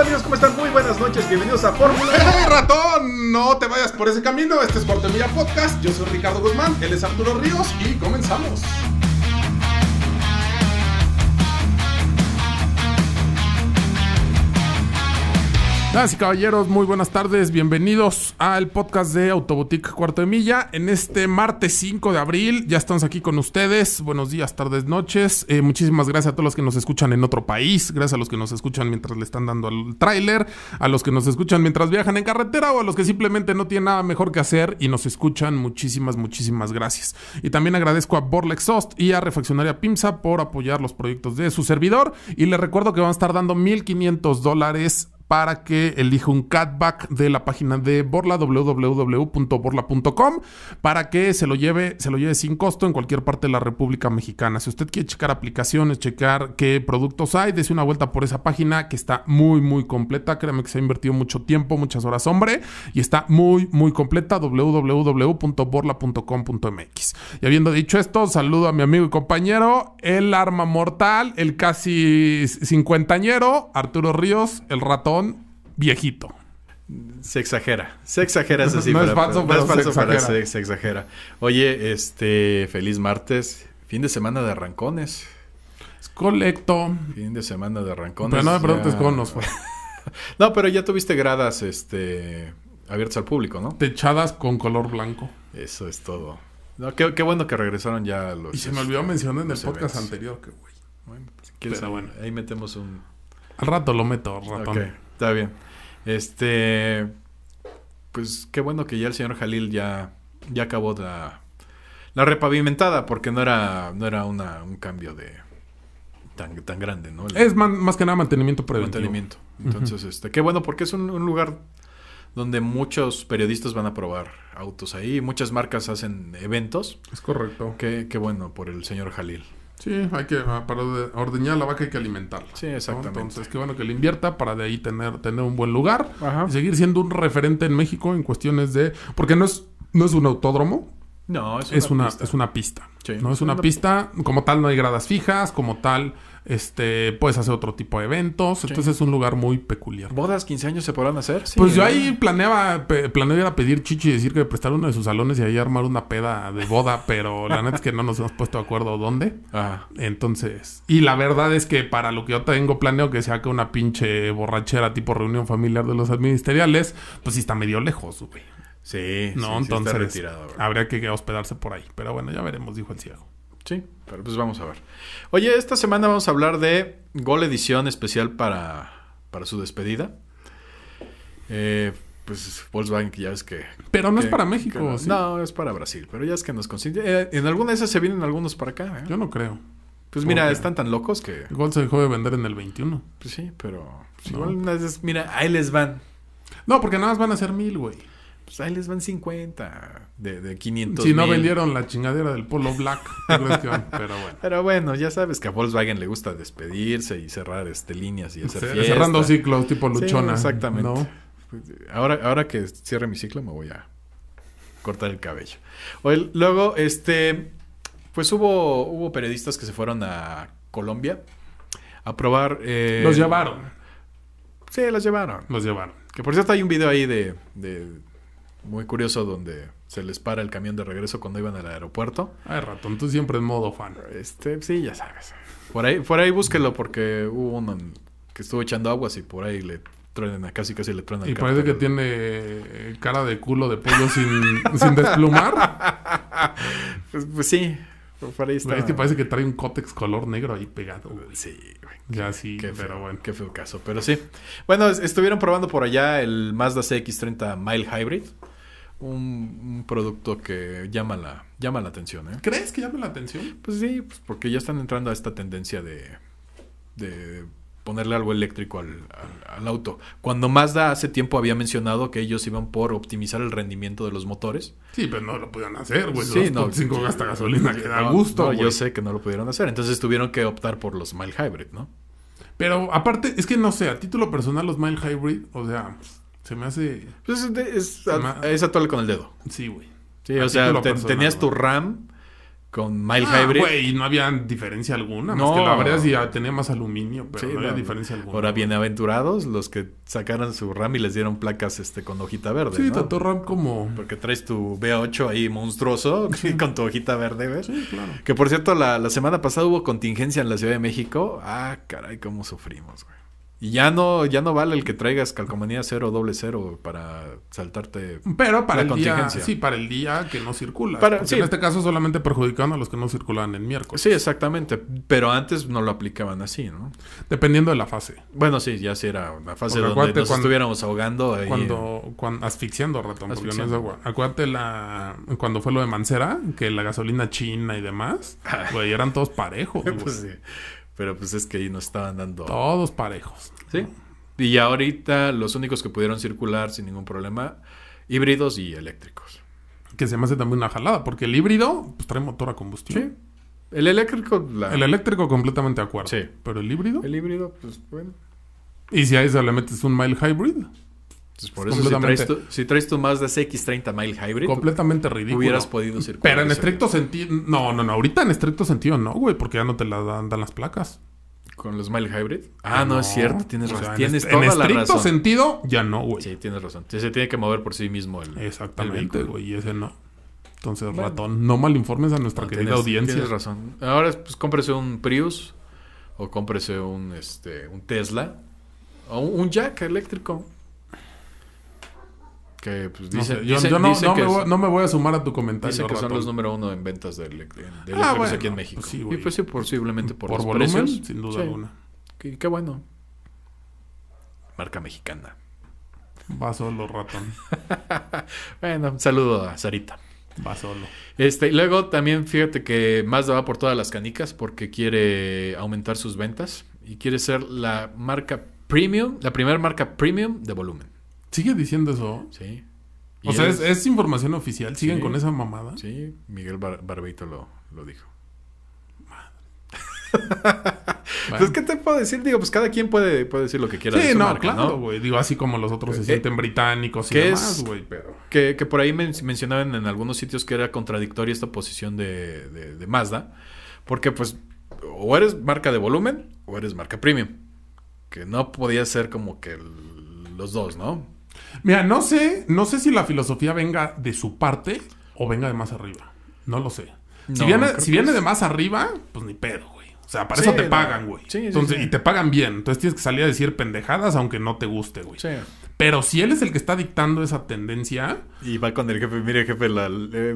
Hola amigos? ¿Cómo están? Muy buenas noches, bienvenidos a Fórmula. ¡Hey ratón! No te vayas por ese camino, este es Portemilla Podcast, yo soy Ricardo Guzmán, él es Arturo Ríos y comenzamos. Damas y caballeros, muy buenas tardes. Bienvenidos al podcast de Autobotique Cuarto de Milla. En este martes 5 de abril ya estamos aquí con ustedes. Buenos días, tardes, noches. Eh, muchísimas gracias a todos los que nos escuchan en otro país. Gracias a los que nos escuchan mientras le están dando el tráiler. A los que nos escuchan mientras viajan en carretera o a los que simplemente no tienen nada mejor que hacer y nos escuchan. Muchísimas, muchísimas gracias. Y también agradezco a Borla Exhaust y a Refaccionaria Pimsa por apoyar los proyectos de su servidor. Y les recuerdo que van a estar dando 1.500 dólares para que elija un catback de la página de Borla, www.borla.com, para que se lo lleve, se lo lleve sin costo en cualquier parte de la República Mexicana. Si usted quiere checar aplicaciones, checar qué productos hay, dése una vuelta por esa página que está muy, muy completa. créeme que se ha invertido mucho tiempo, muchas horas, hombre, y está muy, muy completa. www.borla.com.mx. Y habiendo dicho esto, saludo a mi amigo y compañero, el arma mortal, el casi cincuentañero, Arturo Ríos, el ratón viejito. Se exagera, se exagera esa No es falso, pero, se, exagera. Oye, este, feliz martes, fin de semana de arrancones. Es colecto. Fin de semana de arrancones. Pero no me preguntes es conos. no, pero ya tuviste gradas, este, abiertas al público, ¿no? Techadas con color blanco. Eso es todo. qué, bueno que regresaron ya los. Y se me olvidó este, mencionar en el podcast anterior que, güey. Bueno, pues, bueno, ahí metemos un. Al rato lo meto, ratón. está bien. Este, pues qué bueno que ya el señor Jalil ya, ya acabó la, repavimentada, porque no era, no era una, un cambio de tan, grande, ¿no? es más que nada mantenimiento Mantenimiento. Entonces, este, qué bueno, porque es un, lugar donde muchos periodistas van a probar autos ahí. Muchas marcas hacen eventos. Es correcto. Qué, qué bueno por el señor Jalil. Sí, hay que, ah, para ordeñar la vaca hay que alimentarla. Sí, exactamente. Entonces, qué bueno que le invierta para de ahí tener, tener un buen lugar Ajá. y seguir siendo un referente en México en cuestiones de... Porque no es, no es un autódromo. No, es una, es una pista. ¿no? es, una pista, como tal no hay gradas fijas, como tal este, puedes hacer otro tipo de eventos. Entonces es un lugar muy peculiar. ¿Bodas 15 años se podrán hacer? pues yo ahí planeaba, pedir chichi y decir que prestar uno de sus salones y ahí armar una peda de boda, pero la neta es que no nos hemos puesto de acuerdo dónde. Entonces, y la verdad es que para lo que yo tengo planeo que sea que una pinche borrachera tipo reunión familiar de los administeriales. pues sí está medio lejos, güey. Sí, no, entonces retirado, habría que hospedarse por ahí. Pero bueno, ya veremos, dijo el ciego. Sí, pero pues vamos a ver. Oye, esta semana vamos a hablar de Gol Edición especial para, para su despedida. Eh, pues Volkswagen ya es que... Pero no es para México. No, es para Brasil, pero ya es que nos consigue. Eh, en alguna de esas se vienen algunos para acá. ¿eh? Yo no creo. Pues mira, están tan locos que... Gol se dejó de vender en el 21. Pues sí, pero... Pues igual, mira, ahí les van. No, porque nada más van a ser mil, güey pues ahí les van 50 de, 500 Si no vendieron la chingadera del Polo Black, pero bueno. Pero bueno, ya sabes que a Volkswagen le gusta despedirse y cerrar este, líneas y hacer Cerrando ciclos tipo luchona. exactamente. Pues, ahora, ahora que cierre mi ciclo me voy a cortar el cabello. luego, este, pues hubo, hubo periodistas que se fueron a Colombia a probar... Eh, los llevaron. Sí, los llevaron. Los llevaron. Que por cierto hay un video ahí de muy curioso donde se les para el camión de regreso cuando iban al aeropuerto. Ay, ah, ratón, tú siempre en modo fan. Este, sí, ya sabes. Por ahí, por ahí búsquelo porque hubo uno que estuvo echando aguas y por ahí le truenan, casi casi le truenan. Y parece que tiene eh, cara de culo de pollo sin, desplumar. Pues, pues sí, es que parece que trae un cótex color negro ahí pegado. Sí, Ya sí, pero bueno. Qué feo caso, pero sí. Bueno, estuvieron probando por allá el Mazda CX30 Mile Hybrid. Un, producto que llama la, llama la atención, ¿eh? ¿Crees que llama la atención? Pues sí, pues porque ya están entrando a esta tendencia de ponerle algo eléctrico al, auto. Cuando Mazda hace tiempo había mencionado que ellos iban por optimizar el rendimiento de los motores. Sí, pero no lo pudieron hacer, güey. Sí, no. 5 gasolina que da gusto, Yo sé que no lo pudieron hacer. Entonces tuvieron que optar por los mild hybrid, ¿no? Pero aparte, es que no sé, a título personal, los mild hybrid, o sea, se me hace. Pues es, es, con el dedo. Sí, güey. Sí, o sea, tenías tu RAM con Mile ah, Hybrid. y no había diferencia alguna. No. Más la verdad tenía más aluminio, pero sí, no había diferencia alguna. Ahora, bienaventurados los que sacaron su RAM y les dieron placas este con hojita verde. Sí, tanto RAM como. Porque traes tu b 8 ahí monstruoso con tu hojita verde, ¿ves? claro. Que por cierto, la, la semana pasada hubo contingencia en la Ciudad de México. Ah, caray, cómo sufrimos, güey. Y ya no, ya no vale el que traigas calcomanía cero para saltarte. Pero para el día, sí, para el día que no circula. En este caso solamente perjudicando a los que no circulaban el miércoles. Sí, exactamente. Pero antes no lo aplicaban así, ¿no? Dependiendo de la fase. Bueno, sí, ya sí era una fase cuando, estuviéramos ahogando. cuando, asfixiando ratón, Acuérdate la, cuando fue lo de Mancera, que la gasolina china y demás, eran todos parejos. Pues pero pues es que ahí nos estaban dando. Todos parejos. Sí. Y ahorita los únicos que pudieron circular sin ningún problema, híbridos y eléctricos. Que se me hace también una jalada, porque el híbrido pues, trae motor a combustión. Sí. El eléctrico. La... El eléctrico completamente a acuerdo. Sí. Pero el híbrido. El híbrido, pues bueno. Y si a eso le metes un mild hybrid por eso, si traes, tu, más de CX30 Mile Hybrid, completamente ridículo. Hubieras podido circular. Pero en estricto sentido, no, no, no. Ahorita en estricto sentido, no, güey, porque ya no te la dan, las placas. ¿Con los Mile Hybrid? Ah, no, es cierto, tienes razón. en, estricto sentido, ya no, güey. Sí, tienes razón. se tiene que mover por sí mismo el. Exactamente, güey, y ese no. Entonces, ratón, no malinformes a nuestra querida audiencia. Tienes razón. Ahora, pues cómprese un Prius o cómprese un, este, un Tesla o un Jack eléctrico. Que pues, dice, yo, no, me voy, a sumar a tu comentario. Dice que son los número uno en ventas de, de, ah, aquí en pues México. y pues sí, posiblemente por, volumen, Sin duda alguna. Qué, bueno. Marca mexicana. Va solo, ratón. bueno, un saludo a Sarita. Va solo. Este, luego también fíjate que Mazda va por todas las canicas porque quiere aumentar sus ventas y quiere ser la marca premium, la primera marca premium de volumen. ¿Sigue diciendo eso? Sí. O sea, es, información oficial. ¿Siguen con esa mamada? Sí, Miguel Barbeito lo, lo dijo. Madre. Pues, ¿qué te puedo decir? Digo, pues cada quien puede, puede decir lo que quiera. Sí, de no, claro, güey. Digo, así como los otros se eh, eh, sienten británicos y que demás, güey, pero... Que, por ahí mencionaban en algunos sitios que era contradictoria esta posición de, de, de, Mazda. Porque, pues, o eres marca de volumen o eres marca premium. Que no podía ser como que los dos, ¿no? Mira, no sé, no sé si la filosofía venga de su parte o venga de más arriba. No lo sé. si viene, si viene de más arriba, pues ni pedo, güey. O sea, para eso te pagan, güey. Sí, sí, Entonces, y te pagan bien. Entonces tienes que salir a decir pendejadas aunque no te guste, güey. Pero si él es el que está dictando esa tendencia. Y va con el jefe, mire, jefe,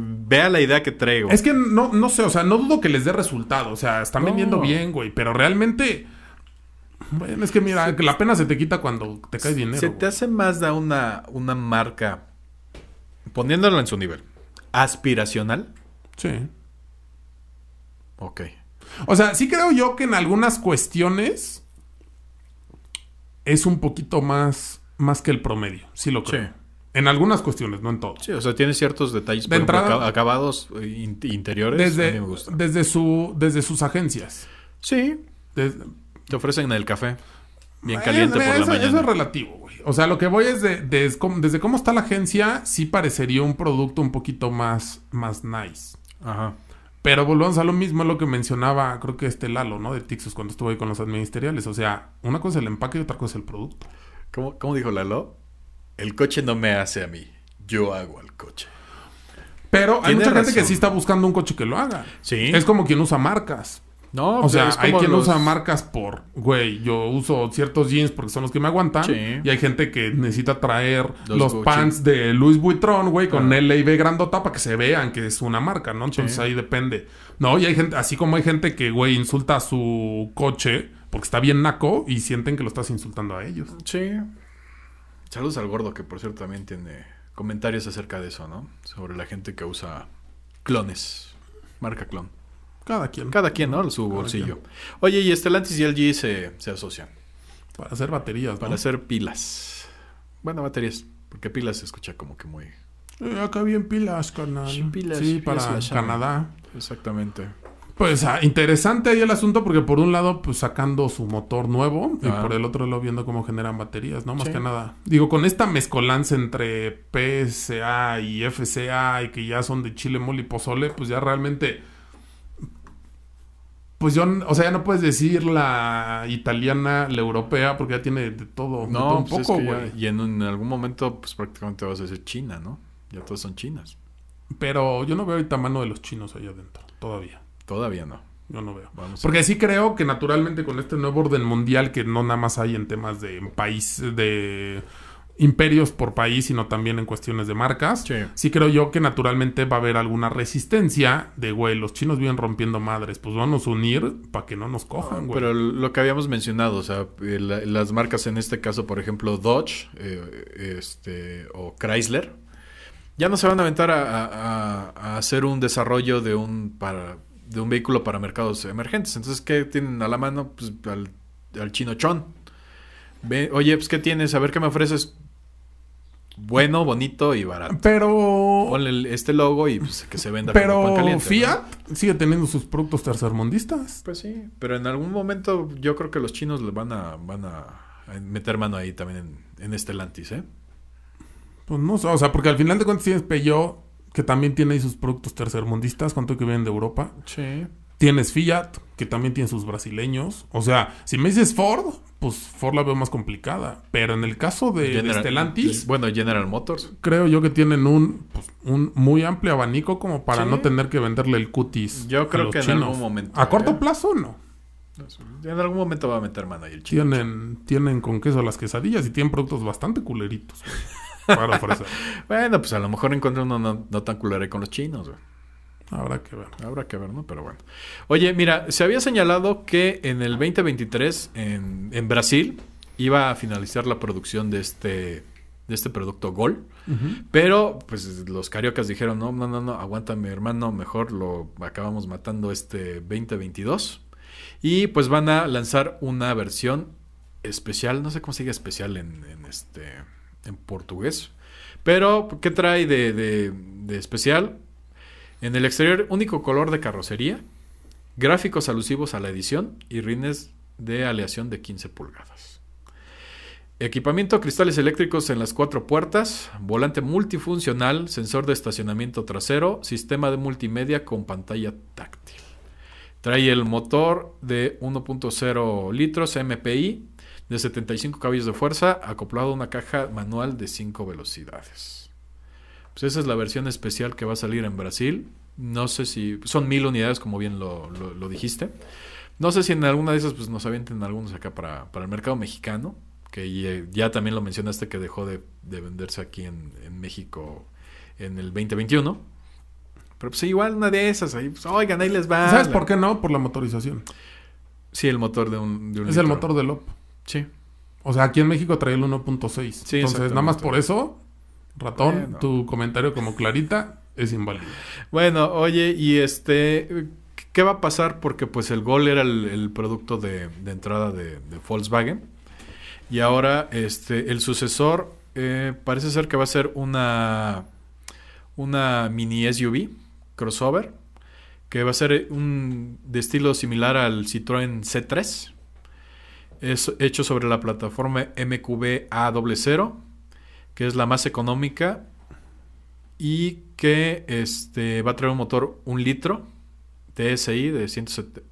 vea la idea que traigo. Es que no, no sé, o sea, no dudo que les dé resultado. O sea, están vendiendo bien, güey. Pero realmente. Bueno, es que mira, que la pena se te quita cuando te cae dinero. Se te hace más da una, una marca, poniéndola en su nivel, aspiracional. Sí. Ok. O sea, sí creo yo que en algunas cuestiones es un poquito más, más que el promedio, sí lo creo. En algunas cuestiones, no en todo. Sí, o sea, tiene ciertos detalles de acabados interiores. Desde, su, desde sus agencias. Sí. Desde, te ofrecen en el café. Bien caliente por la mañana. Eso es relativo, güey. O sea, lo que voy es de, desde cómo está la agencia, sí parecería un producto un poquito más, más nice. Ajá. Pero volvamos a lo mismo, lo que mencionaba, creo que este Lalo, ¿no? De Tixus cuando estuvo ahí con los administeriales. O sea, una cosa es el empaque y otra cosa es el producto. ¿Cómo, cómo dijo Lalo? El coche no me hace a mí, yo hago al coche. Pero hay mucha gente que sí está buscando un coche que lo haga. Sí. Es como quien usa marcas. ¿No? O sea, hay quien usa marcas por, güey, yo uso ciertos jeans porque son los que me aguantan. Y hay gente que necesita traer los, pants de Luis Buitrón, güey, con y LIB grandota para que se vean que es una marca, ¿no? Entonces ahí depende. No, y hay gente, así como hay gente que, güey, insulta a su coche porque está bien naco y sienten que lo estás insultando a ellos. Sí. Saludos al gordo, que por cierto también tiene comentarios acerca de eso, ¿no? Sobre la gente que usa clones, marca clon. Cada quien. Cada quien, ¿no? Su bolsillo. Oye, y Estelantis y LG se, se asocian. Para hacer baterías, ¿no? Para hacer pilas. Bueno, baterías. Porque pilas se escucha como que muy... Eh, acá bien pilas, Canadá. Sí, pilas, sí para Canadá. Exactamente. Pues ah, interesante ahí el asunto porque por un lado pues sacando su motor nuevo y por el otro lado viendo cómo generan baterías, ¿no? Más que nada. Digo, con esta mezcolanza entre PSA y FCA y que ya son de chile, mole y pozole, pues ya realmente pues yo, o sea, ya no puedes decir la italiana, la europea, porque ya tiene de todo. No, un pues poco, güey. y en, algún momento, pues prácticamente vas a decir China, ¿no? Ya todos son chinas. Pero yo no veo ahorita mano de los chinos ahí adentro, todavía. Todavía no. Yo no veo. porque sí creo que naturalmente con este nuevo orden mundial que no nada más hay en temas de país, de imperios por país, sino también en cuestiones de marcas. Sí. creo yo que naturalmente va a haber alguna resistencia de, güey, los chinos vienen rompiendo madres, pues vamos a unir para que no nos cojan, güey. Pero lo que habíamos mencionado, o sea, eh, las marcas en este caso, por ejemplo, Dodge eh, este, o Chrysler, ya no se van a aventar a, hacer un desarrollo de un, para, de un vehículo para mercados emergentes. Entonces, ¿qué tienen a la mano? Pues al, chino chon. Oye, pues, ¿qué tienes? A ver, ¿qué me ofreces? bueno, bonito y barato. Pero. Ponle este logo y pues, que se venda pero caliente. Fiat sigue teniendo sus productos tercermundistas. Pues sí, pero en algún momento yo creo que los chinos les van a, van a eh, meter mano ahí también en, este Lantis, ¿eh? Pues no, o sea, porque al final de cuentas tienes Peugeot, que también tiene ahí sus productos tercermundistas, cuánto que vienen de Europa. Sí. Tienes Fiat, que también tiene sus brasileños. O sea, si me dices Ford, pues Ford la veo más complicada. Pero en el caso de, Bueno, General Motors. Creo yo que tienen un, pues, un muy amplio abanico como para no tener que venderle el cutis Yo creo que en algún momento... A corto ¿eh? plazo, no. En algún momento va a meter mano ahí el chino. Tienen, tienen con queso las quesadillas y tienen productos bastante culeritos. para ofrecer. bueno, pues a lo mejor encuentran uno no, tan culeré con los chinos, güey. Habrá que ver, habrá que ver, ¿no? Pero bueno. Oye, mira, se había señalado que en el 2023 en, en Brasil iba a finalizar la producción de este de este producto Gol. Pero, pues, los cariocas dijeron, no, no, no, no, mi hermano, mejor lo acabamos matando este 2022. Y, pues, van a lanzar una versión especial, no sé cómo se diga especial en, este, en portugués. Pero, ¿qué trae de, de, de especial? En el exterior, único color de carrocería, gráficos alusivos a la edición y rines de aleación de 15 pulgadas. Equipamiento, cristales eléctricos en las cuatro puertas, volante multifuncional, sensor de estacionamiento trasero, sistema de multimedia con pantalla táctil. Trae el motor de 1.0 litros MPI de 75 caballos de fuerza, acoplado a una caja manual de 5 velocidades. Pues esa es la versión especial que va a salir en Brasil. No sé si. Son mil unidades, como bien lo, dijiste. No sé si en alguna de esas pues, nos avienten algunos acá para, el mercado mexicano. Que ya, también lo mencionaste que dejó de, venderse aquí en, México en el 2021. Pero pues igual una de esas ahí. Pues, oigan, ahí les va. ¿Sabes por qué no? Por la motorización. Sí, el motor de un. es el motor de Lop. Sí. O sea, aquí en México trae el 1.6. Sí, Entonces, nada más por eso Ratón, tu comentario como clarita es inválido. Bueno, oye, y este, ¿qué va a pasar? Porque pues el Gol era el, producto de, entrada de, Volkswagen. Y ahora este, el sucesor eh, parece ser que va a ser una, una mini SUV, crossover, que va a ser eh, un, de estilo similar al Citroën C3. Es hecho sobre la plataforma MQB A00 que es la más económica y que este, va a traer un motor un litro TSI de 170,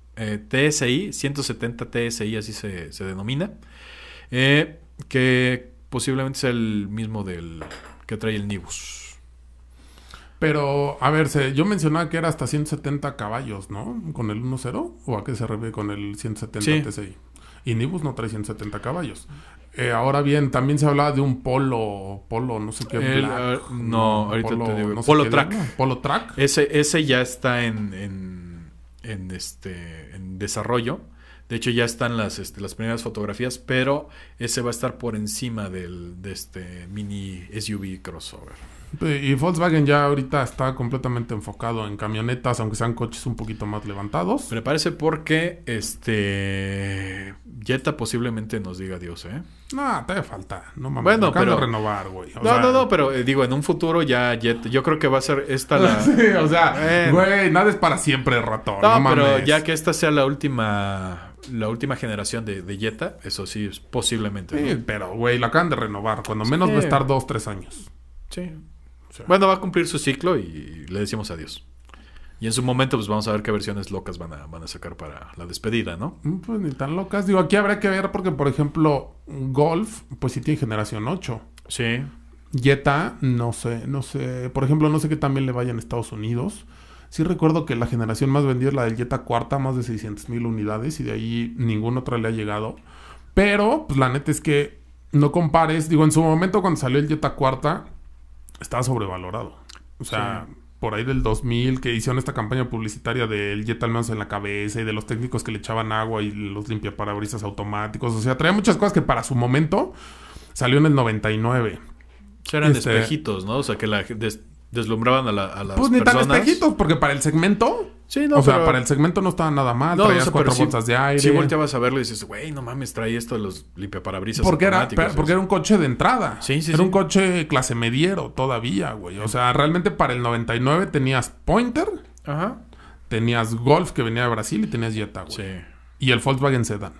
TSI, 170 TSI, así se, denomina, eh, que posiblemente es el mismo del que trae el Nibus. Pero, a ver, yo mencionaba que era hasta 170 caballos, ¿no? Con el 1.0, ¿o a qué se refiere con el 170 TSI? Y Nibus no trae 170 caballos. Eh, ahora bien, también se hablaba de un polo, polo, no sé qué. Ah, no, ahorita polo, te polo track. polo track. Ese, ese ya está en, en, este, en desarrollo. De hecho, ya están las, este, las primeras fotografías, pero ese va a estar por encima del, de este mini SUV crossover. Y Volkswagen ya ahorita está completamente enfocado en camionetas, aunque sean coches un poquito más levantados. Me parece porque este Jetta posiblemente nos diga adiós, ¿eh? No, te falta, no mames. Bueno, pero renovar, güey. No, no, no, pero eh, digo, en un futuro ya Jetta, yo creo que va a ser esta la o sea, güey, nada es para siempre, ratón. No, pero ya que esta sea la última la última generación de, Jetta, eso sí, posiblemente. pero güey, la acaban de renovar, cuando menos va a estar dos, tres años. Sí, bueno, va a cumplir su ciclo y le decimos adiós. Y en su momento, pues vamos a ver qué versiones locas van a, van a sacar para la despedida, ¿no? Mm, pues ni tan locas. Digo, aquí habrá que ver porque, por ejemplo, Golf, pues sí tiene generación 8. Sí. Jetta, no sé, no sé. Por ejemplo, no sé qué también le vaya en Estados Unidos. Sí recuerdo que la generación más vendida es la del Jetta cuarta, más de 600 mil unidades y de ahí ninguna otra le ha llegado. Pero, pues la neta es que no compares. Digo, en su momento cuando salió el Jetta cuarta, estaba sobrevalorado. O sea, por ahí del 2000 que hicieron esta campaña publicitaria del jet al menos en la cabeza y de los técnicos que le echaban agua y los limpiaparabrisas automáticos. O sea, traía muchas cosas que para su momento salió en el 99. O sea, eran este, espejitos, ¿no? O sea, que la deslumbraban a, la, a las personas. Pues ni tan espejitos, porque para el segmento o sea, para el segmento no estaba nada mal, traías cuatro bolsas de aire. Si volteabas a verlo y dices, güey, no mames, trae esto de los limpiaparabrisas. Porque era, porque era un coche de entrada. Sí, sí, Era un coche clase mediero todavía, güey. O sea, realmente para el 99 tenías Pointer, Ajá. tenías Golf que venía de Brasil y tenías Jetta, güey. Sí. Y el Volkswagen Sedan.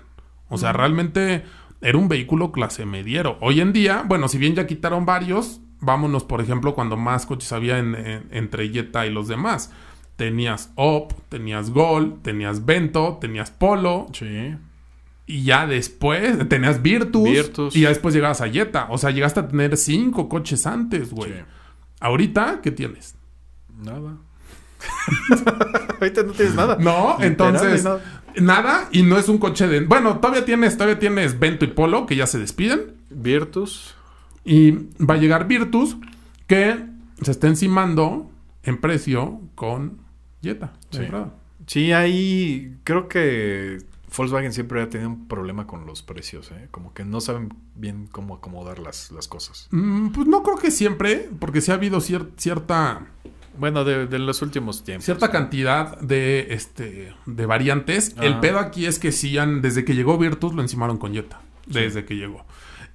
O sea, realmente era un vehículo clase mediero. Hoy en día, bueno, si bien ya quitaron varios, vámonos, por ejemplo, cuando más coches había entre Jetta y los demás tenías Op, tenías Gol, tenías Bento, tenías Polo. Sí. Y ya después tenías Virtus, Virtus. Y ya después llegabas a Jetta. O sea, llegaste a tener cinco coches antes, güey. Ahorita, ¿qué tienes? Nada. Ahorita no tienes nada. No, entonces. nada. y no es un coche de. Bueno, todavía tienes, todavía tienes Vento y Polo que ya se despiden. Virtus. Y va a llegar Virtus que se está encimando en precio con Jetta, sí. sí, ahí creo que Volkswagen siempre ha tenido un problema con los precios, ¿eh? como que no saben bien cómo acomodar las, las cosas. Mm, pues no creo que siempre, porque sí ha habido cierta... Bueno, de, los últimos tiempos. Cierta cantidad de, este, de variantes. El ah. pedo aquí es que sí, han, desde que llegó Virtus lo encimaron con Jetta, desde que llegó.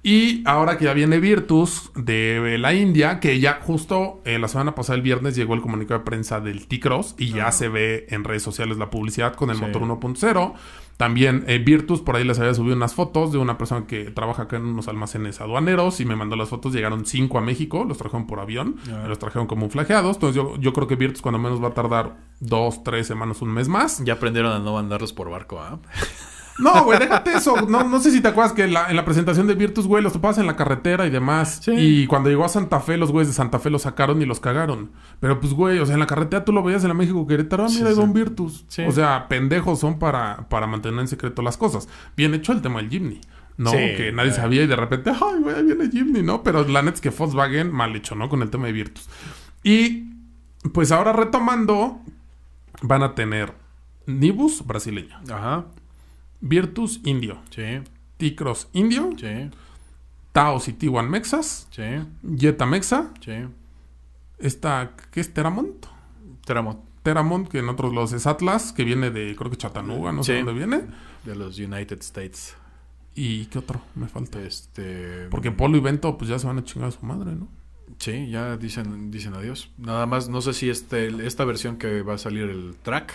Y ahora que ya viene Virtus de la India, que ya justo eh, la semana pasada, el viernes, llegó el comunicado de prensa del t y ya se ve en redes sociales la publicidad con el motor 1.0. También eh, Virtus, por ahí les había subido unas fotos de una persona que trabaja acá en unos almacenes aduaneros y me mandó las fotos. Llegaron cinco a México, los trajeron por avión, ah. los trajeron como flageados. Entonces yo, creo que Virtus cuando menos va a tardar dos, tres semanas, un mes más. Ya aprendieron a no mandarlos por barco, ¿ah? No, güey, déjate eso. No, sé si te acuerdas que en la presentación de Virtus, güey, los topabas en la carretera y demás. Y cuando llegó a Santa Fe, los güeyes de Santa Fe los sacaron y los cagaron. Pero pues, güey, o sea, en la carretera tú lo veías en la México Querétaro. Ah, mira, sí, Don Virtus. O sea, pendejos son para, para mantener en secreto las cosas. Bien hecho el tema del Jimny. ¿no? que nadie sabía y de repente, ay, güey, viene Jimny, ¿no? Pero la neta es que Volkswagen mal hecho, ¿no? Con el tema de Virtus. Y pues ahora retomando, van a tener Nibus brasileño Ajá. Virtus Indio. Sí. Indio. Sí. Taos y Tiwan Mexas. Sí. Jetta Mexa. Sí. Esta, ¿qué es Teramont? Teramont. que en otros lados es Atlas, que viene de, creo que Chattanooga, no sé dónde viene. De los United States. ¿Y qué otro me falta? Este... Porque Polo y Bento pues ya se van a chingar a su madre, ¿no? Sí, ya dicen, dicen adiós. Nada más, no sé si este, esta versión que va a salir el track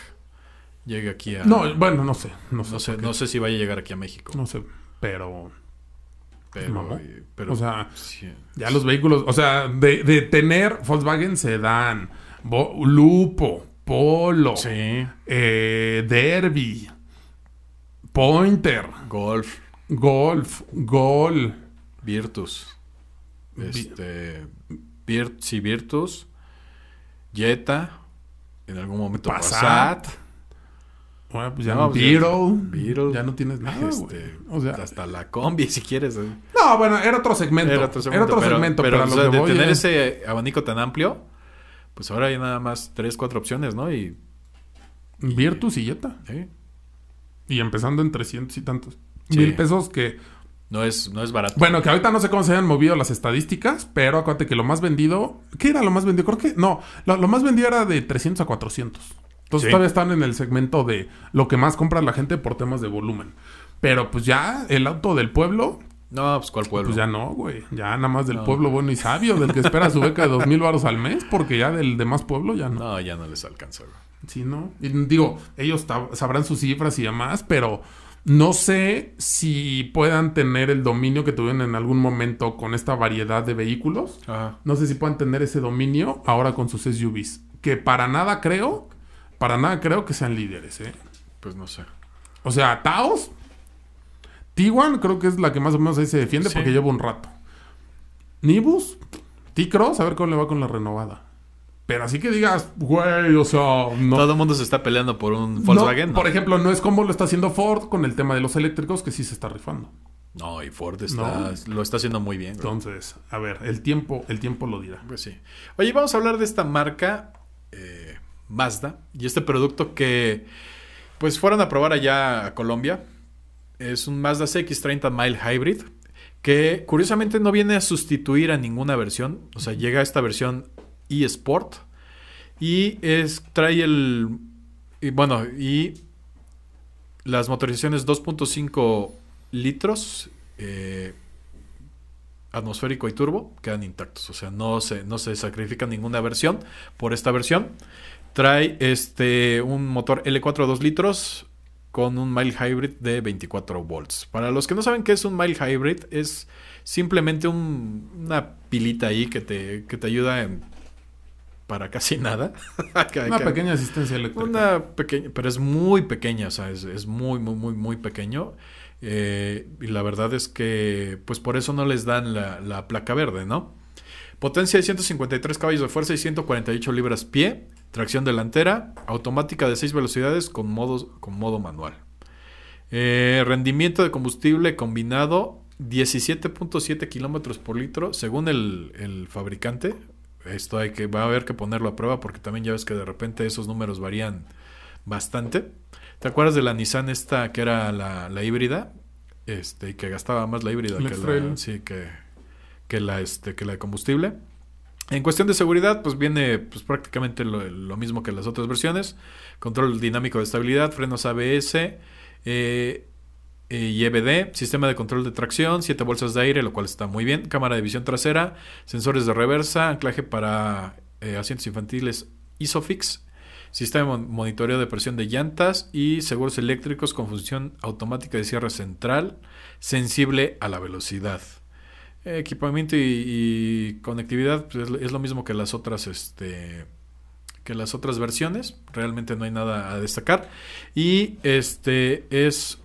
llegue aquí a... No, bueno, no sé. No sé, no sé, si vaya a llegar aquí a México. No sé, pero... Pues, pero, eh, pero o sea, ya los vehículos, o sea, de, tener Volkswagen se dan Lupo, Polo, sí. Eh, Derby, Pointer, Golf, Golf, Gol, Virtus, este, sí, Virtus, Jetta, en algún momento Passat. Passat bueno, pues ya no. Pues, ya no tienes nada. Este, o sea, hasta la combi, si quieres. Eh. No, bueno, era otro segmento. Era otro segmento. pero, lo de tener ese abanico tan amplio, pues ahora hay nada más tres, cuatro opciones, ¿no? Y. Virtus y Y empezando en 300 y tantos. Mil pesos que. No es, no es barato. Bueno, que ahorita no sé cómo se hayan movido las estadísticas, pero acuérdate que lo más vendido. ¿Qué era lo más vendido? Creo que. No, lo, lo más vendido era de 300 a 400. Entonces todavía están en el segmento de lo que más compra la gente por temas de volumen. Pero pues ya el auto del pueblo. No, pues ¿cuál pueblo? Pues ya no, güey. Ya nada más del pueblo bueno y sabio, del que espera su beca de dos mil baros al mes, porque ya del demás pueblo ya no. No, ya no les alcanza, güey. Sí, ¿no? digo, ellos sabrán sus cifras y demás, pero no sé si puedan tener el dominio que tuvieron en algún momento con esta variedad de vehículos. No sé si puedan tener ese dominio ahora con sus SUVs. Que para nada creo, para nada creo que sean líderes, ¿eh? Pues no sé. O sea, Taos, T1 creo que es la que más o menos ahí se defiende porque lleva un rato. Nibus, T-Cross, a ver cómo le va con la renovada. Pero así que digas, güey, o sea, no. Todo el mundo se está peleando por un Volkswagen. No, Por ejemplo, no es como lo está haciendo Ford con el tema de los eléctricos, que sí se está rifando. No, y Ford está, lo está haciendo muy bien. Entonces, a ver, el tiempo, el tiempo lo dirá. Pues sí. Oye, vamos a hablar de esta marca. Eh Mazda. Y este producto que pues fueron a probar allá a Colombia es un Mazda CX30 Mile Hybrid que curiosamente no viene a sustituir a ninguna versión. O sea, llega a esta versión eSport y es, trae el... Y bueno, y las motorizaciones 2.5 litros eh, atmosférico y turbo quedan intactos. O sea, no no se sacrifica ninguna versión por esta versión. Trae este, un motor L4 2 litros con un mild hybrid de 24 volts. Para los que no saben qué es un mild hybrid, es simplemente una pilita ahí que te, te ayuda para casi nada. una pequeña asistencia eléctrica. Una pequeña, pero es muy pequeña, o sea, es, muy, muy, muy, muy pequeño. Eh, y la verdad es que, pues por eso no les dan la, la placa verde, ¿no? Potencia de 153 caballos de fuerza y 148 libras pie. Tracción delantera, automática de 6 velocidades con, con modo manual. Eh, rendimiento de combustible combinado 17.7 kilómetros por litro según el, fabricante. Esto hay que, va a haber que ponerlo a prueba porque también ya ves que de repente esos números varían bastante. ¿Te acuerdas de la Nissan esta que era la, híbrida? Este, y que gastaba más la híbrida que la, que la, este, que la de combustible. En cuestión de seguridad, pues viene pues, prácticamente lo, mismo que las otras versiones. Control dinámico de estabilidad, frenos ABS eh, eh, y EBD, sistema de control de tracción, 7 bolsas de aire, lo cual está muy bien, cámara de visión trasera, sensores de reversa, anclaje para eh, asientos infantiles ISOFIX, sistema de monitoreo de presión de llantas y seguros eléctricos con función automática de cierre central, sensible a la velocidad. Eh, equipamiento y, conectividad pues, es, lo mismo que las otras, este, que las otras versiones. Realmente no hay nada a destacar. Y este es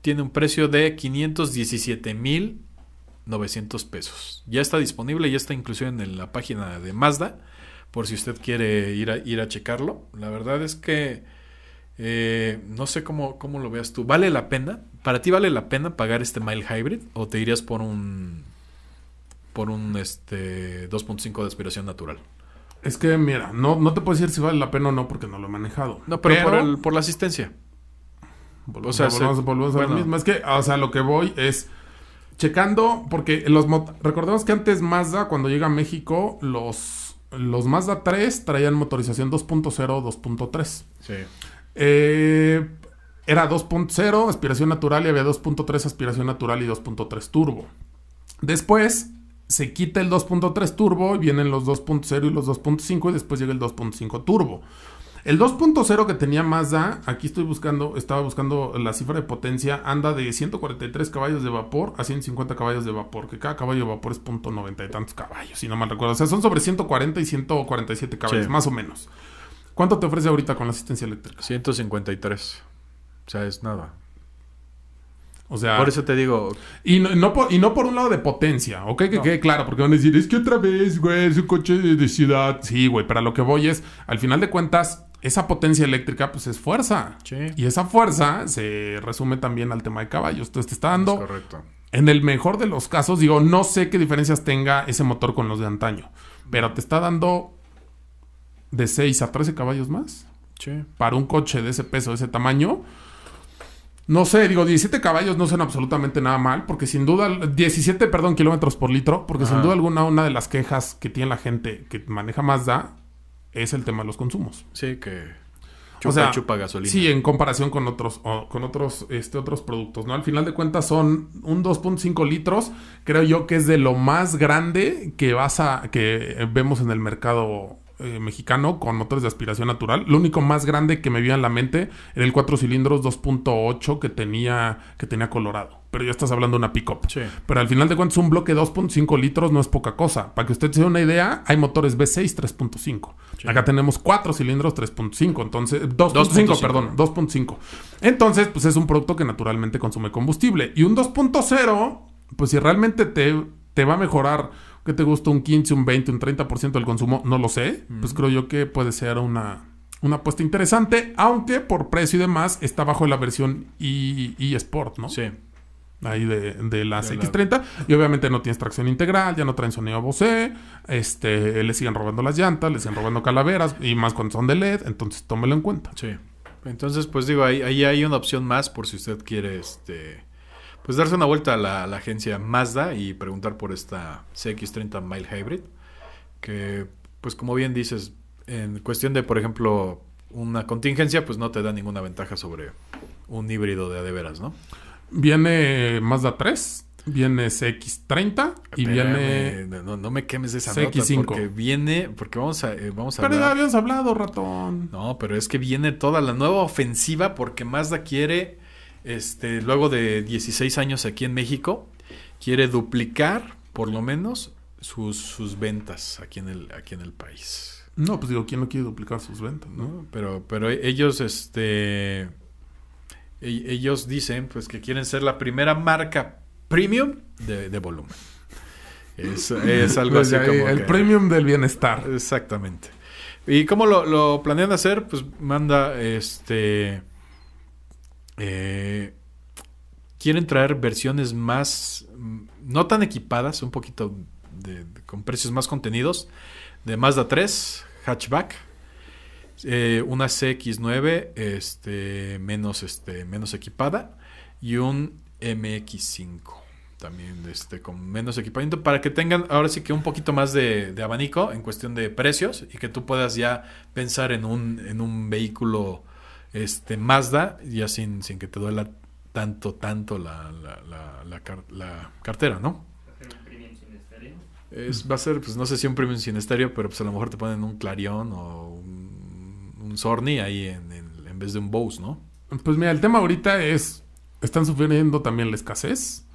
tiene un precio de 517.900 pesos. Ya está disponible, ya está incluso en la página de Mazda, por si usted quiere ir a, ir a checarlo. La verdad es que eh, no sé cómo, cómo, lo veas tú. ¿Vale la pena? ¿Para ti vale la pena pagar este Mile hybrid o te irías por un por un este 2.5 de aspiración natural? Es que mira, no, no te puedo decir si vale la pena o no porque no lo he manejado. No, pero, Por, la asistencia. o sea, volvemos, lo mismo. Es que, o sea, lo que voy es checando porque los recordemos que antes Mazda cuando llega a México los los Mazda 3 traían motorización 2.0 2.3. Sí. Eh, era 2.0 aspiración natural y había 2.3 aspiración natural y 2.3 turbo. Después se quita el 2.3 turbo y vienen los 2.0 y los 2.5 y después llega el 2.5 turbo. El 2.0 que tenía Mazda, aquí estoy buscando, estaba buscando la cifra de potencia, anda de 143 caballos de vapor a 150 caballos de vapor, que cada caballo de vapor es .90 y tantos caballos, si no mal recuerdo. O sea, son sobre 140 y 147 caballos, más o menos. ¿Cuánto te ofrece ahorita con la asistencia eléctrica? 153. O sea, es nada. O sea, por eso te digo. Y no, por, un lado de potencia, ¿ok? Que quede claro, porque van a decir, es que otra vez, güey, es un coche de ciudad. Sí, güey, pero a lo que voy es, al final de cuentas, esa potencia eléctrica, pues es fuerza. Sí. Y esa fuerza se resume también al tema de caballos. Entonces te está dando. correcto. En el mejor de los casos, digo, no sé qué diferencias tenga ese motor con los de antaño, pero te está dando de 6 a 13 caballos más. Sí. Para un coche de ese peso, de ese tamaño no sé, digo, 17 caballos no son absolutamente nada mal, porque sin duda, 17, perdón, kilómetros por litro, porque sin duda alguna una de las quejas que tiene la gente que maneja Mazda es el tema de los consumos. Sí, que o sea, chupa gasolina. Sí, en comparación con otros, con otros, este, otros productos, ¿no? Al final de cuentas son un 2.5 litros, creo yo que es de lo más grande que vas a, que vemos en el mercado eh, mexicano con motores de aspiración natural. Lo único más grande que me vio en la mente era el 4 cilindros 2.8 que tenía, que tenía Colorado. Pero ya estás hablando de una pickup. Pero al final de cuentas, un bloque 2.5 litros no es poca cosa. Para que usted se dé una idea, hay motores b 6 3.5. Acá tenemos 4 cilindros 3.5. Entonces, 2.5, perdón, 2.5. Entonces, pues es un producto que naturalmente consume combustible. Y un 2.0, pues si realmente te ¿Te va a mejorar? que te gusta? ¿Un 15, un 20, un 30% del consumo? No lo sé. Mm. Pues creo yo que puede ser una, una apuesta interesante, aunque por precio y demás está bajo la versión eSport, sport ¿no? Sí. Ahí de, de las X30. Y obviamente no tienes tracción integral, ya no traen sonido Bose. Este, le siguen robando las llantas, le siguen robando calaveras y más cuando son de LED. Entonces tómelo en cuenta. Sí. Entonces, pues digo, ahí, ahí hay una opción más por si usted quiere este pues darse una vuelta a la, agencia Mazda y preguntar por esta CX30 Mile Hybrid, que pues como bien dices, en cuestión de, por ejemplo, una contingencia, pues no te da ninguna ventaja sobre un híbrido de adeveras, ¿no? Viene Mazda 3, viene CX30 y viene. No, me quemes esa CX5. Nota porque viene. Porque vamos a, eh, vamos a pero ya habíamos hablado, ratón. No, pero es que viene toda la nueva ofensiva porque Mazda quiere este, luego de 16 años aquí en México, quiere duplicar, por lo menos, sus, ventas aquí en, el, país. No, pues digo, ¿quién no quiere duplicar sus ventas? No? pero, pero ellos, este, e, ellos dicen, pues, que quieren ser la primera marca premium de, volumen. Es, algo así como El premium del bienestar. Exactamente. ¿Y cómo lo, lo planean hacer? Pues manda, este... Eh, quieren traer versiones más, mm, no tan equipadas, un poquito con precios más contenidos, de Mazda 3, hatchback, eh, una CX9 este, menos, este, menos equipada y un MX5 también este, con menos equipamiento para que tengan ahora sí que un poquito más de, abanico en cuestión de precios y que tú puedas ya pensar un, en un vehículo este, Mazda, ya sin, que te duela tanto, tanto la, la, la, la un cartera, ¿no? Es, va a ser, pues no sé si un premium sin estéreo, pero pues a lo mejor te ponen un Clarion o un, un ahí en, en, vez de un Bose, ¿no? Pues mira, el tema ahorita es, están sufriendo también la escasez.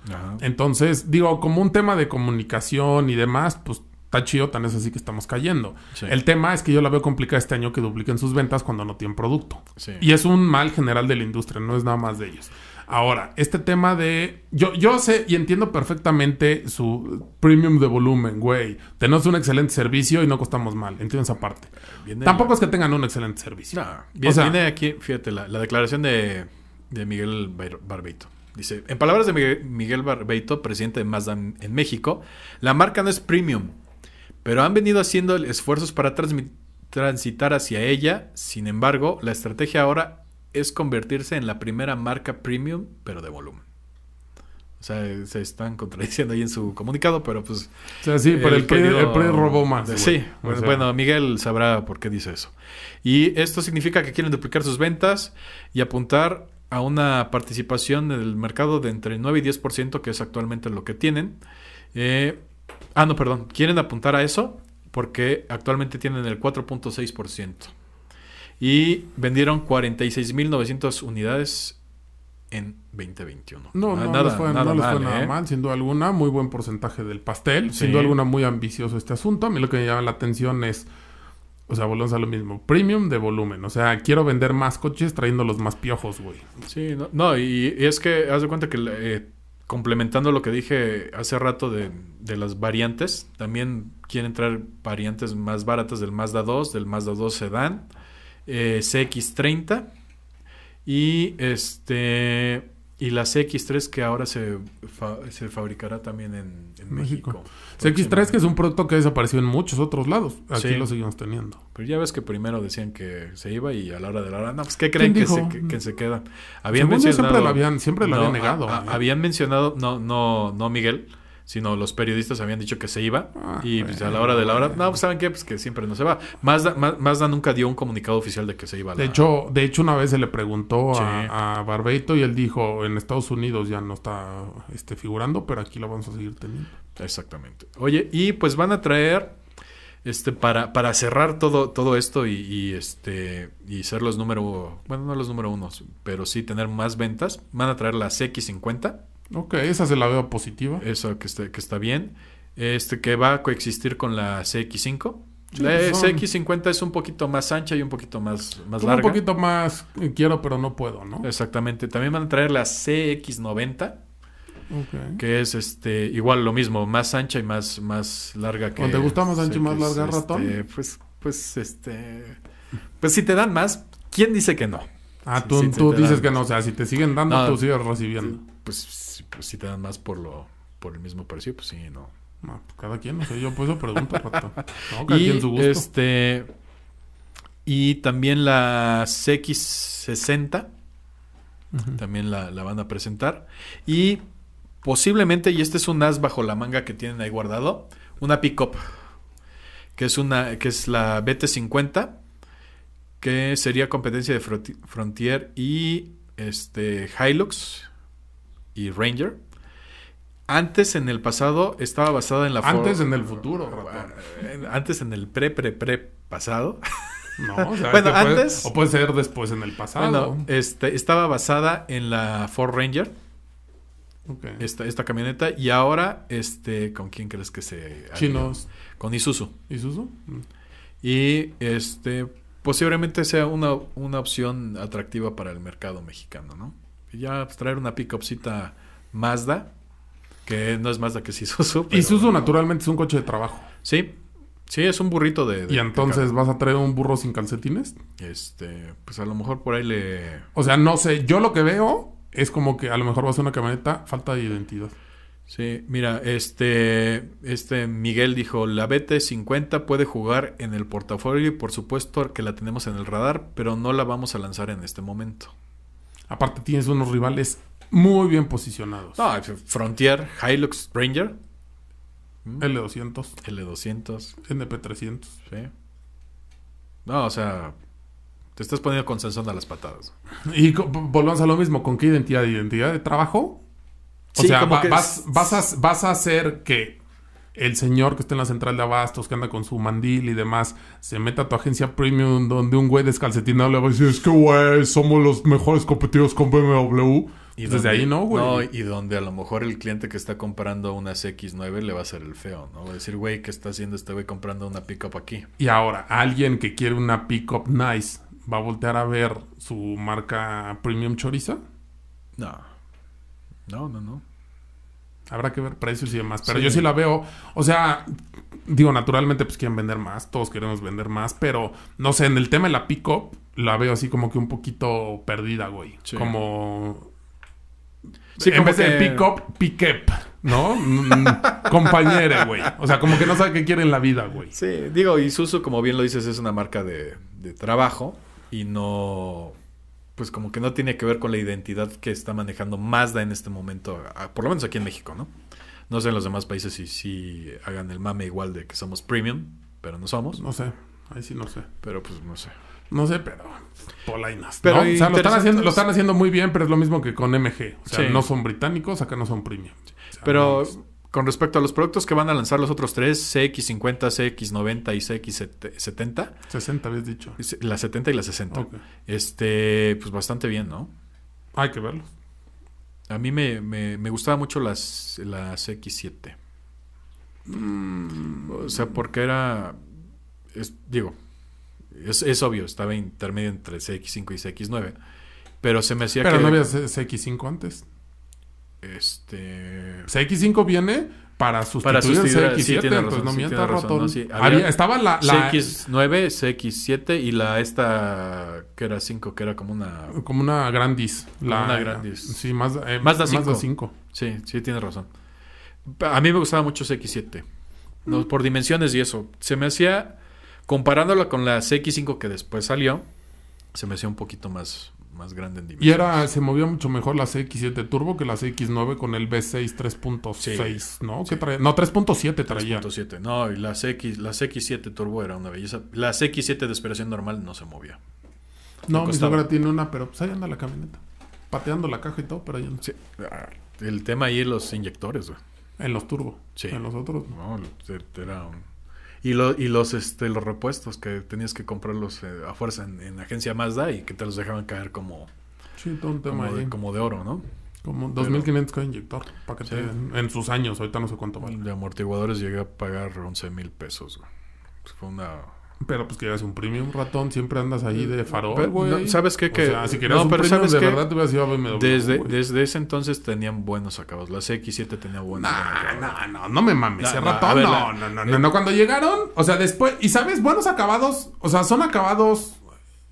Entonces, digo, como un tema de comunicación y demás, pues Está chido, tan es así que estamos cayendo. El tema es que yo la veo complicada este año que dupliquen sus ventas cuando no tienen producto. Y es un mal general de la industria, no es nada más de ellos. Ahora, este tema de. Yo, yo sé y entiendo perfectamente su premium de volumen, güey. Tenemos un excelente servicio y no costamos mal. Entiendo esa parte. Tampoco es que tengan un excelente servicio. viene, aquí, fíjate, la, declaración de, Miguel Barbeito. Dice: En palabras de Miguel Barbeito, presidente de Mazda en México, la marca no es premium pero han venido haciendo esfuerzos para transitar hacia ella. Sin embargo, la estrategia ahora es convertirse en la primera marca premium, pero de volumen. O sea, se están contradiciendo ahí en su comunicado, pero pues... O sea, sí, pero el, el pre, robó más. Sí, bueno, bueno, Miguel sabrá por qué dice eso. Y esto significa que quieren duplicar sus ventas y apuntar a una participación en el mercado de entre 9 y 10%, que es actualmente lo que tienen. Eh, Ah, no, perdón. Quieren apuntar a eso porque actualmente tienen el 4.6%. Y vendieron 46.900 unidades en 2021. No, no, les fue, no les fue nada ¿eh? mal, sin duda alguna. Muy buen porcentaje del pastel. Siendo Sin duda alguna, muy ambicioso este asunto. A mí lo que me llama la atención es... O sea, volvemos a lo mismo. Premium de volumen. O sea, quiero vender más coches trayéndolos más piojos, güey. Sí, no, y, es que haz de cuenta que eh, complementando lo que dije hace rato de, las variantes, también quieren traer variantes más baratas del Mazda 2, del Mazda 2 Sedan, eh, CX30 y este y la CX3 que ahora se, se fabricará también en, México. x CX3 que es un producto que ha desaparecido en muchos otros lados. Aquí lo seguimos teniendo. Pero ya ves que primero decían que se iba y a la hora de la hora, no, pues ¿qué creen que se, que, se, queda? Habían mencionado, siempre lo habían, siempre negado. ¿eh? habían mencionado, no, no, no Miguel, sino los periodistas habían dicho que se iba ah, y pues, a la hora de la hora, no, pues, ¿saben qué? Pues que siempre no se va. más Mazda nunca dio un comunicado oficial de que se iba. De, hecho, de hecho, una vez se le preguntó a, a, Barbeito y él dijo, en Estados Unidos ya no está este, figurando, pero aquí lo vamos a seguir teniendo. Exactamente. Oye, y pues van a traer este, para, para cerrar todo, todo esto y, este, y ser los número, bueno, no los número unos, pero sí tener más ventas, van a traer la CX50 Ok, esa se la veo positiva. Esa que está, que está bien. Este que va a coexistir con la CX5. la pues CX50 es un poquito más ancha y un poquito más, más larga. Un poquito más eh, quiero, pero no puedo, ¿no? Exactamente. También van a traer la CX90. Okay. Que es este igual lo mismo, más ancha y más, más larga que. ¿O te gusta más ancha y más larga, el ratón? Este, pues, pues, este. Pues si te dan más, ¿quién dice que no? Ah, tú, tú dices que no. O sea, si te siguen dando, tú sigues recibiendo. Pues pues, si, te dan más por lo por el mismo precio, pues sí, no. Pues, cada quien, no sé, yo puedo preguntar, y, Este, y también la x 60 también la, van a presentar. Y posiblemente, y este es un as bajo la manga que tienen ahí guardado, una pickup, que es, una, que es la BT50, que sería competencia de Frontier y este, Hilux y Ranger. Antes en el pasado estaba basada en la Antes en el futuro, Antes en el pre pre pre pasado. No, o bueno, antes o puede ser después en el pasado. este estaba basada en la Ford Ranger. Esta, camioneta y ahora este con quién crees que se chinos con Isuzu Isuzu mm. y este posiblemente sea una opción atractiva para el mercado mexicano no ya pues, traer una pickupcita Mazda, que no es Mazda que si Isuzu. Y Isuzu naturalmente es un coche de trabajo. Sí, sí, es un burrito de... ¿Y entonces vas a traer un burro sin calcetines? Este, pues a lo mejor por ahí le... O sea, no sé, yo lo que veo es como que a lo mejor va a ser una camioneta falta de identidad. Sí, mira, este, este Miguel dijo, la BT50 puede jugar en el portafolio y por supuesto que la tenemos en el radar, pero no la vamos a lanzar en este momento. Aparte tienes unos rivales muy bien posicionados. No, Frontier, Hilux, Ranger. L200. L200. NP300. Sí. No, o sea, te estás poniendo con a las patadas. Y volvamos a lo mismo, ¿con qué identidad? ¿Identidad de trabajo? O sea, vas, vas a hacer que el señor que está en la central de abastos, que anda con su mandil y demás, se meta a tu agencia premium donde un güey descalcetinado le va a decir, es que güey, somos los mejores competidos con BMW. Y desde ahí no, güey. No, y donde a lo mejor el cliente que está comprando una x 9 le va a hacer el feo, ¿no? Va a decir, güey, ¿qué está haciendo este güey comprando una pickup aquí? Y ahora, alguien que quiere una pickup nice, ¿va a voltear a ver su marca Premium Choriza? No. No, no, no. Habrá que ver precios y demás. Pero yo sí la veo. O sea, digo, naturalmente, pues quieren vender más. Todos queremos vender más. Pero no sé, en el tema de la pick-up, la veo así como que un poquito perdida, güey. Como. Sí, en vez de pick-up, pick-up. ¿No? Mm, mm, Compañera, güey. O sea, como que no sabe qué quiere en la vida, güey. Sí, digo, y Susu, como bien lo dices, es una marca de, de trabajo y no pues como que no tiene que ver con la identidad que está manejando Mazda en este momento, por lo menos aquí en México, ¿no? No sé en los demás países si, si hagan el mame igual de que somos premium, pero no somos. No sé, ahí sí no sé. Pero pues no sé. No sé, pero polainas. O sea, lo están, haciendo, muy bien, pero es lo mismo que con MG. O sea, no son británicos, acá no son premium. pero con respecto a los productos que van a lanzar los otros tres, CX50, CX90 y CX70. 60 habías dicho. La 70 y la 60. Este, pues bastante bien, ¿no? Hay que verlo. A mí me, me, me gustaba mucho las, las X7. Mm. o sea, porque era. digo, es, obvio, estaba intermedio entre CX5 y CX9. Pero se me hacía que. Pero no había CX5 antes. Este. CX5 viene para sustituir, CX7, pues, no razón, Había, estaba la, CX9, CX7 y la esta que era 5, que era como una. Como una Grandis. una Grandis. Sí, más, eh, más da 5. Sí, sí, tiene razón. A mí me gustaba mucho CX7. Mm. Por dimensiones y eso. Se me hacía. Comparándola con la CX5 que después salió, se me hacía un poquito más, más grande en dimensión. Y era, se movía mucho mejor la CX7 Turbo que la CX9 con el V6 3.6, ¿no? No, 3.7 traía. 3.7, no, y la, CX, la CX7 Turbo era una belleza. La CX7 de aspiración normal no se movía. No, mi sobra tiene una, pero pues ahí anda la camioneta. Pateando la caja y todo, pero ahí anda. Ah, el tema ahí es los inyectores, güey. En los turbos En los otros. No, era un y, y los, este, los repuestos que tenías que comprarlos eh, a fuerza en, en, agencia Mazda y que te los dejaban caer como, sí, todo un tema como, de, oro, ¿no? Como 2.500 cada inyector, para que en, sus años, ahorita no sé cuánto vale. De amortiguadores llegué a pagar 11.000 pesos. Pues fue una pero pues que es un premium ratón, siempre andas ahí de farol, güey. ¿Sabes qué? Que, si querías no, pero de verdad te hubieras a BMW. Desde, ese entonces tenían buenos acabados. La x 7 tenía buenos acabados. No, no, no me mames. ese ratón, no, no, no, eh, no, no. Cuando llegaron, o sea, después... Y ¿sabes? Buenos acabados, o sea, son acabados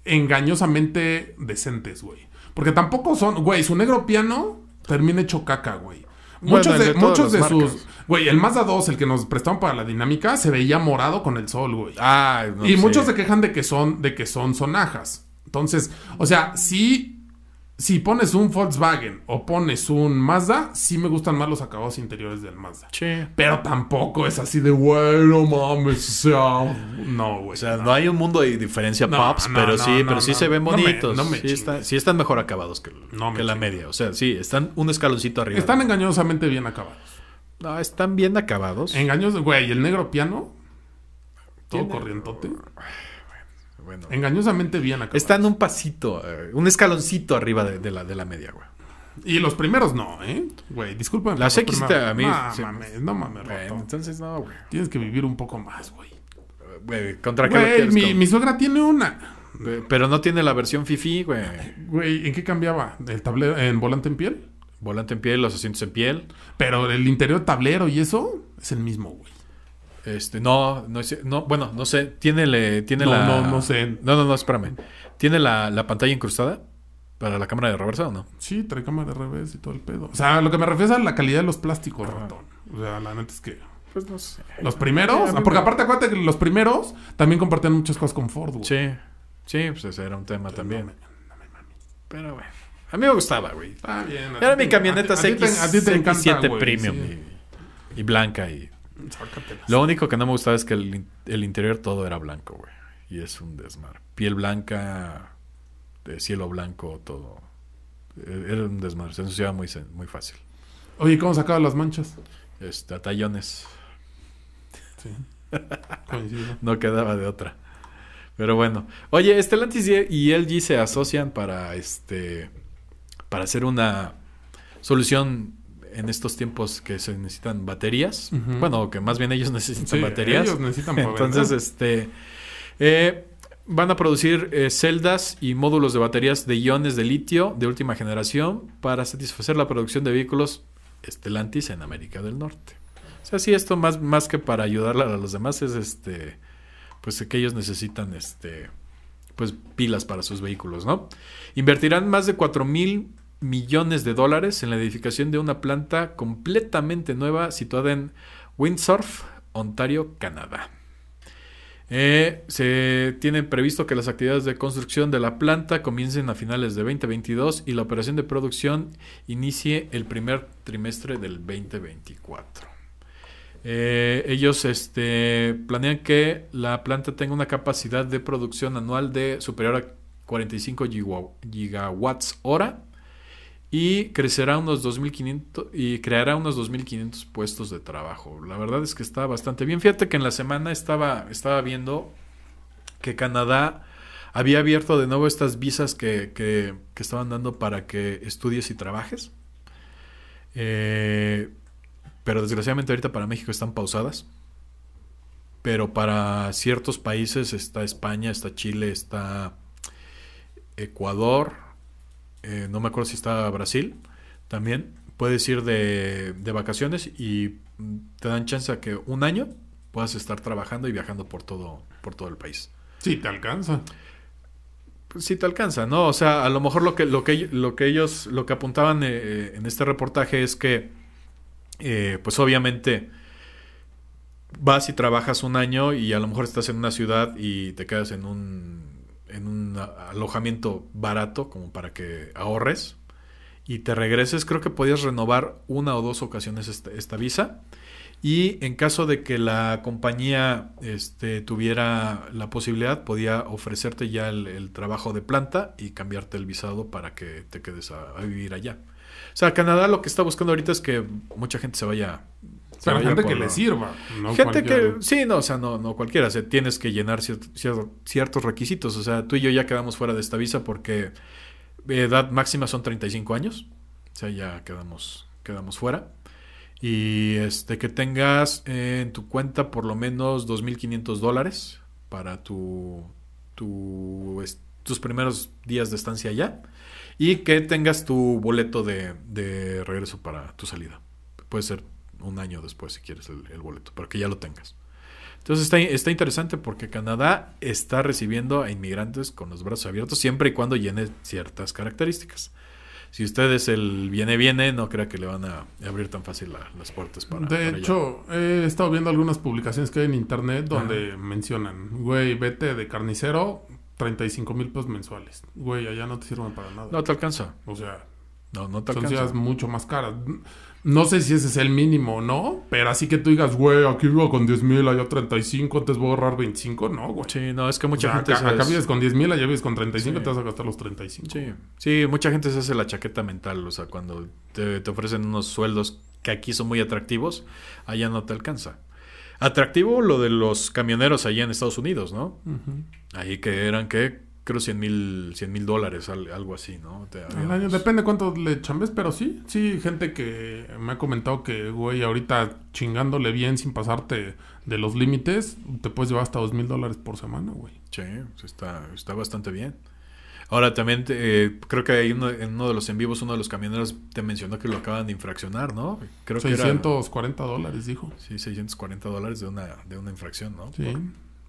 engañosamente decentes, güey. Porque tampoco son... Güey, su negro piano termina hecho caca, güey. Muchos de, sus. Güey, el Mazda 2, el que nos prestaron para la dinámica, se veía morado con el sol, güey. Ah, y muchos se quejan de que son, de que son sonajas. Entonces, o sea, sí si pones un Volkswagen o pones un Mazda, sí me gustan más los acabados interiores del Mazda. Pero tampoco es así de, bueno, no mames, No, güey. O sea, no. hay un mundo de diferencia, Pops, pero sí, pero sí se ven bonitos. No me sí, sí, están mejor acabados que, la media. O sea, sí, están un escaloncito arriba. Están engañosamente bien acabados. No, están bien acabados. Engaños, güey, el negro piano. Todo corrientote bueno. Engañosamente bien acá. Están un pasito, eh, un escaloncito arriba de, la, de la media, güey. Y los primeros no, ¿eh? Güey, disculpa. La hiciste a mí. no mames, entonces no, güey. Tienes que vivir un poco más, güey. Eh, güey, ¿contra qué mi, mi, suegra tiene una. Eh, pero no tiene la versión fifi, güey. Güey, ¿en qué cambiaba? ¿El tablero en volante en piel? Volante en piel, los asientos en piel. Pero el interior tablero y eso es el mismo, güey. Este, no, no, no, bueno, no sé. Tiene, tiene la. No, no sé. No, espérame. ¿Tiene la, la pantalla incrustada? ¿Para la cámara de reversa o no? Sí, trae cámara de revés y todo el pedo. O sea, lo que me refiero es a la calidad de los plásticos, ratón. O sea, la neta es que. Pues no sé. Los primeros, porque aparte acuérdate que los primeros también compartían muchas cosas con Ford. Sí, sí, pues ese era un tema también. No me, Pero bueno, a mí me gustaba, güey. Está bien. Era mi camioneta CX7 Premium y, blanca y Lo único que no me gustaba es que el, interior todo era blanco, güey. Y es un desmar. Piel blanca, de cielo blanco, todo. E-, era un desmar. se ensuciaba muy, muy fácil. Oye, ¿cómo sacaba las manchas? Este, tallones. Sí. no quedaba de otra. Pero bueno. Oye, Estelantis y LG se asocian para este. para hacer una solución en estos tiempos que se necesitan baterías. Bueno, que más bien ellos necesitan baterías. Ellos necesitan poder, Entonces, este. Eh, van a producir eh, celdas y módulos de baterías de iones de litio de última generación para satisfacer la producción de vehículos Estelantis en América del Norte. O sea, sí, esto más, más que para ayudarle a los demás es este. Pues que ellos necesitan este. Pues pilas para sus vehículos, ¿no? Invertirán más de 4 mil millones de dólares en la edificación de una planta completamente nueva situada en Windsurf, Ontario, Canadá. Eh, se tiene previsto que las actividades de construcción de la planta comiencen a finales de 2022 y la operación de producción inicie el primer trimestre del 2024. Eh, ellos este, planean que la planta tenga una capacidad de producción anual de superior a 45 gigawatts hora y crecerá unos 2500 y creará unos 2500 puestos de trabajo. La verdad es que está bastante bien. Fíjate que en la semana estaba estaba viendo que Canadá había abierto de nuevo estas visas que, estaban dando para que estudies y trabajes. Eh, pero desgraciadamente ahorita para México están pausadas. Pero para ciertos países está España, está Chile, está Ecuador, eh, no me acuerdo si está Brasil también. Puedes ir de, vacaciones y te dan chance a que un año puedas estar trabajando y viajando por todo, por todo el país. Sí, te alcanza. Sí, te alcanza, ¿no? O sea, a lo mejor lo que, lo que, lo que ellos, lo que apuntaban eh, eh, en este reportaje es que, pues obviamente, vas y trabajas un año y a lo mejor estás en una ciudad y te quedas en un en un alojamiento barato como para que ahorres y te regreses, creo que podías renovar una o dos ocasiones este, esta, visa. Y en caso de que la compañía este, tuviera la posibilidad, podía ofrecerte ya el, trabajo de planta y cambiarte el visado para que te quedes a vivir allá. O sea, Canadá lo que está buscando ahorita es que mucha gente se vaya gente que le sirva. gente que. Sí, no, o sea, no, no cualquiera. O sea, tienes que llenar ciertos requisitos. O sea, tú y yo ya quedamos fuera de esta visa porque edad máxima son 35 años. O sea, ya quedamos, quedamos fuera. Y este que tengas en tu cuenta por lo menos 2.500 dólares para tu, tu, tus primeros días de estancia allá. Y que tengas tu boleto de, de regreso para tu salida. Puede ser un año después si quieres el, boleto, para que ya lo tengas. Entonces está, interesante porque Canadá está recibiendo a inmigrantes con los brazos abiertos siempre y cuando llene ciertas características. Si ustedes el viene, viene, no crea que le van a abrir tan fácil las puertas para. De hecho, he estado viendo algunas publicaciones que hay en internet donde mencionan, güey, vete de carnicero, 35 mil pesos mensuales. Güey, allá no te sirven para nada. No te alcanza. O sea. No, no te Son mucho más caras. No sé si ese es el mínimo o no, pero así que tú digas, güey, aquí vivo con 10 mil, allá 35, antes voy a ahorrar 25, no, güey. Sí, no, es que mucha gente. Acá, vives con 10 mil, allá vives con 35, te vas a gastar los 35. Sí. sí, mucha gente se hace la chaqueta mental, o sea, cuando te, ofrecen unos sueldos que aquí son muy atractivos, allá no te alcanza. Atractivo lo de los camioneros allá en Estados Unidos, ¿no? Ahí que eran que creo 100 mil dólares, algo así, ¿no? el año, depende cuánto le chambes, pero sí, sí, gente que me ha comentado que, güey, ahorita chingándole bien sin pasarte de los límites, te puedes llevar hasta 2 mil dólares por semana, güey. Sí, pues está, está bastante bien. Ahora también eh, creo que hay uno, en uno de los en vivos, uno de los camioneros te mencionó que lo acaban de infraccionar, ¿no? Creo 640 que dólares, dijo. Sí, 640 dólares de una, de una infracción, ¿no? Sí.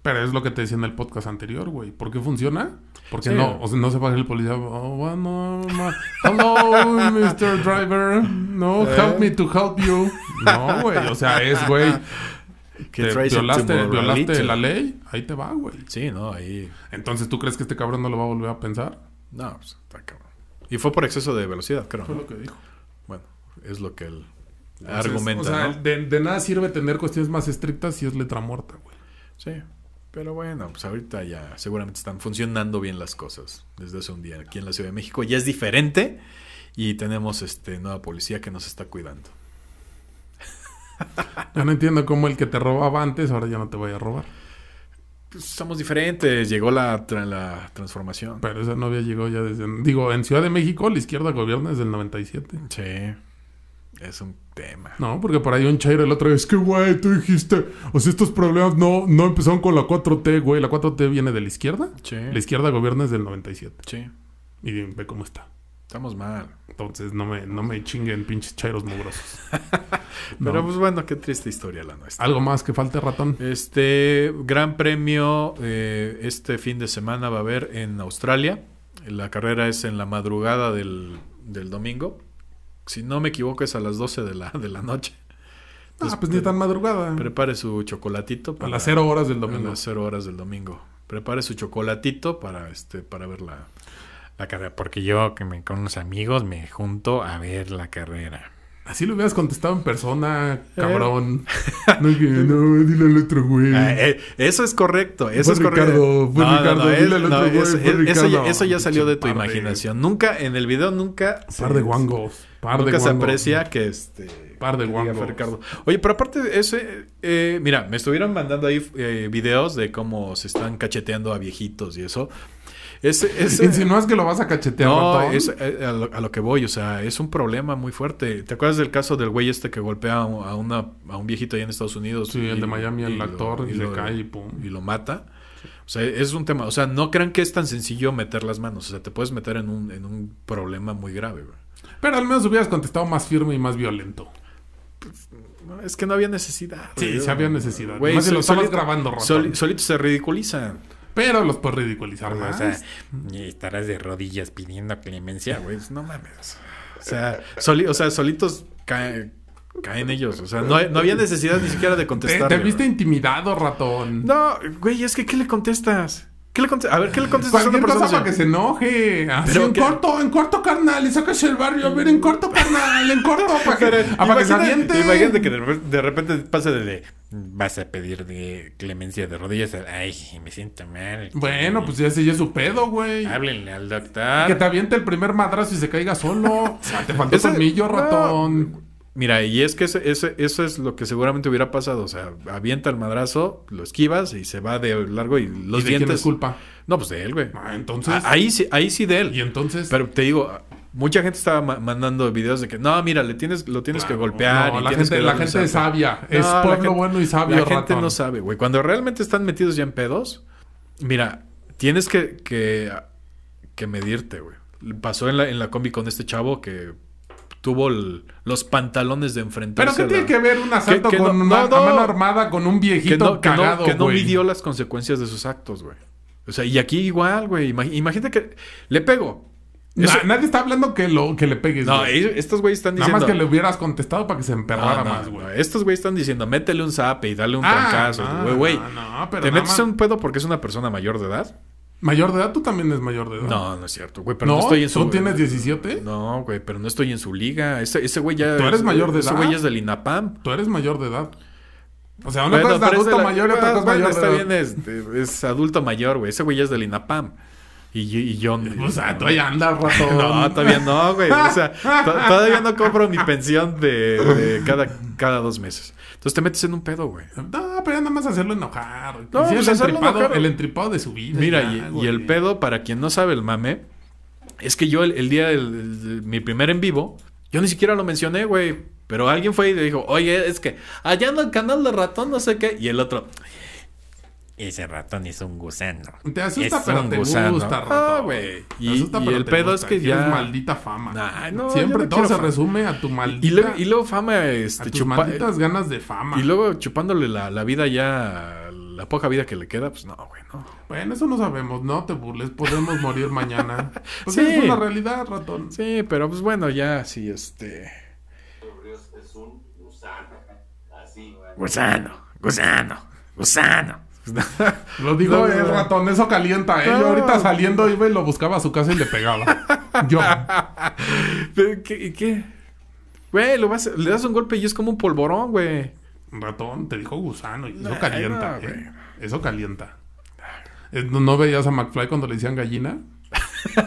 Pero es lo que te decía en el podcast anterior, güey. ¿Por qué funciona? Porque no, o sea, no se baja el policía. Oh, bueno... Hello, Mr. Driver. No, eh. help me to help you. No, güey. O sea, es, güey. Que te violaste, violaste la ley, ahí te va, güey. Sí, no, ahí. Entonces, ¿tú crees que este cabrón no lo va a volver a pensar? No, pues, está cabrón. Y fue por exceso de velocidad, creo. Fue lo que dijo. Bueno, es lo que él argumenta, argumenta. O sea, de nada sirve tener cuestiones más estrictas si es letra muerta, güey. Sí. Pero bueno, pues ahorita ya seguramente están funcionando bien las cosas desde hace un día aquí en la Ciudad de México. Ya es diferente y tenemos este nueva policía que nos está cuidando. Yo no entiendo cómo el que te robaba antes ahora ya no te voy a robar. Pues somos diferentes, llegó la, la transformación. Pero esa novia llegó ya desde... Digo, en Ciudad de México la izquierda gobierna desde el 97. Sí es un tema. No, porque por ahí un chairo el otro es que, güey, tú dijiste, o sea, estos problemas no, no empezaron con la 4T, güey. La 4T viene de la izquierda. Sí. La izquierda gobierna desde el 97. Sí. Y ve cómo está. Estamos mal. Entonces no me, no me chinguen pinches chairos mugrosos. Pero pues bueno, qué triste historia la nuestra. ¿Algo más que falte, ratón? Este gran premio eh, este fin de semana va a haber en Australia. La carrera es en la madrugada del, del domingo si no me equivoco, es a las 12 de la, de la noche. Ah, pues ni tan madrugada. Prepare su chocolatito. Para, a las 0 horas del domingo. A las 0 horas del domingo. Prepare su chocolatito para, este, para ver la, carrera. Porque yo que me, con unos amigos me junto a ver la carrera. Así lo hubieras contestado en persona, eh. cabrón. No, dile al otro güey. Ah, eh, eso es correcto, eso es correcto. Eso, ya, salió de tu imaginación. Nunca, en el video nunca... Par de guangos. nunca de se aprecia que este... Par de guangos. Oye, pero aparte de ese... Eh, mira, me estuvieron mandando ahí videos de cómo se están cacheteando a viejitos y eso. Es, es, que lo vas a cachetear. No, es, eh, eh, a, lo, que voy, o sea, es un problema muy fuerte. ¿Te acuerdas del caso del güey este que golpea a, una, a un viejito ahí en Estados Unidos? Sí, el de Miami, el actor, y, le cae y pum. Y lo mata. O sea, es un tema. O sea, no crean que es tan sencillo meter las manos. O sea, te puedes meter en un, problema muy grave, Pero al menos hubieras contestado más firme y más violento. Pues, es que no había necesidad. Sí, sí había necesidad. Güey, lo estabas grabando, Solito se ridiculiza pero los puedes ridiculizar más. O sea, estarás de rodillas pidiendo clemencia, güey. No mames. O sea, o sea solitos caen, ellos. O sea, no, no, había necesidad ni siquiera de contestar. Te, viste intimidado, ratón. No, güey, es que ¿qué le contestas? ¿Qué le a ver, ¿qué le contestas a para que se enoje. en corto, en corto, carnal. Y sacas el barrio. A ver, en corto, carnal. En corto. Para que, para se aviente. Imagínate que de, de repente pase de vas a pedir clemencia de rodillas. Ay, me siento mal. Bueno, pues ya se ya su pedo, güey. Háblenle al doctor. Que te aviente el primer madrazo y se caiga solo. Ah, te faltó el colmillo, ratón. Mira, y es que ese, eso es lo que seguramente hubiera pasado. O sea, avienta el madrazo, lo esquivas y se va de largo y los dientes. Quién culpa? No, pues de él, güey. Ah, entonces. ahí sí, ahí sí de él. Y entonces. Pero te digo, mucha gente estaba mandando videos de que no, mira, le tienes, lo tienes que golpear. la gente, es sabia. es por lo bueno y sabio. La gente no sabe, güey. Cuando realmente están metidos ya en pedos, mira, tienes que, que, que medirte, güey. Pasó en la, en combi con este chavo que tuvo los pantalones de enfrentarse. Pero ¿qué tiene que ver un asalto con una mano armada con un viejito que no, que no, midió las consecuencias de sus actos, güey. O sea, y aquí igual, güey. Imagínate que le pego nadie está hablando que, lo, que le pegues. No, estos güeyes están diciendo. Nada más que le hubieras contestado para que se emperrara más, güey. Estos güeyes están diciendo, métele un zape y dale un ah, ah, güey, güey. ¿Te metes un pedo porque es una persona mayor de edad? ¿Mayor de edad? Tú también eres mayor de edad. No, no es cierto, güey. Pero no, estoy en su. ¿Tú tienes 17? No, güey, pero no estoy en su liga. Ese, güey ya. Tú eres mayor de edad. Ese güey es del INAPAM. Tú eres mayor de edad. O sea, uno es adulto mayor y otra ah, cosa mayor. Está bien, este, es adulto mayor, güey. Ese güey ya es del INAPAM. Y, y yo... O sea, todavía anda, ratón. no, todavía no, güey. O sea, todavía no compro mi pensión de, cada, cada dos meses. Entonces te metes en un pedo, güey. No, pero nada más hacerlo enojar. No, pues, el, entripado, el entripado de su vida. Mira, y, el pedo, para quien no sabe el mame, es que yo el, el día de mi primer en vivo, yo ni siquiera lo mencioné, güey. Pero alguien fue y le dijo, oye, es que allá en el canal de ratón, no sé qué. Y el otro, ese ratón es un gusano. Te asusta, pero te gusta, ah, ratón. güey. Y, el pedo es que ya. maldita fama. Siempre todo se resume a tu maldita. Y, luego, fama, este. A ganas de fama. Y luego chupándole la, vida ya. La poca vida que le queda, pues no, güey, Bueno, eso no sabemos, no te burles, podemos morir mañana. Pues sí. es una realidad, ratón. Sí, pero pues bueno, ya sí, este. Es un gusano. Así, Gusano, gusano, gusano. Lo digo el ratón, eso calienta. ¿eh? ahorita saliendo iba y lo buscaba a su casa y le pegaba. Yo. qué, Güey, le das un golpe y es como un polvorón, güey. Ratón, te dijo gusano. ¿eh? eso calienta, Eso eh, calienta. ¿No veías a McFly cuando le decían gallina?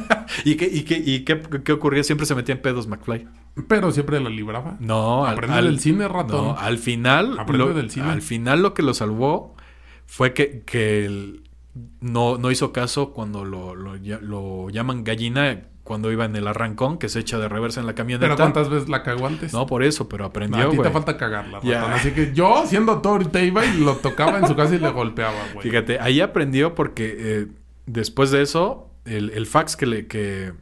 ¿Y, qué, ocurría? Siempre se metía en pedos McFly. Pero siempre lo libraba. No, aprende del cine, ratón. al final. Aprende Al final lo que lo salvó fue que, que no, no, hizo caso cuando lo, lo, llaman gallina cuando iba en el arrancón, que se echa de reversa en la camioneta. Pero ¿cuántas veces la cagó antes? No, por eso, pero aprendió, a ti te falta cagarla, Así que yo, siendo Torita te iba y lo tocaba en su casa y le golpeaba, güey. Fíjate, ahí aprendió porque eh, después de eso, el, el fax que, le, que,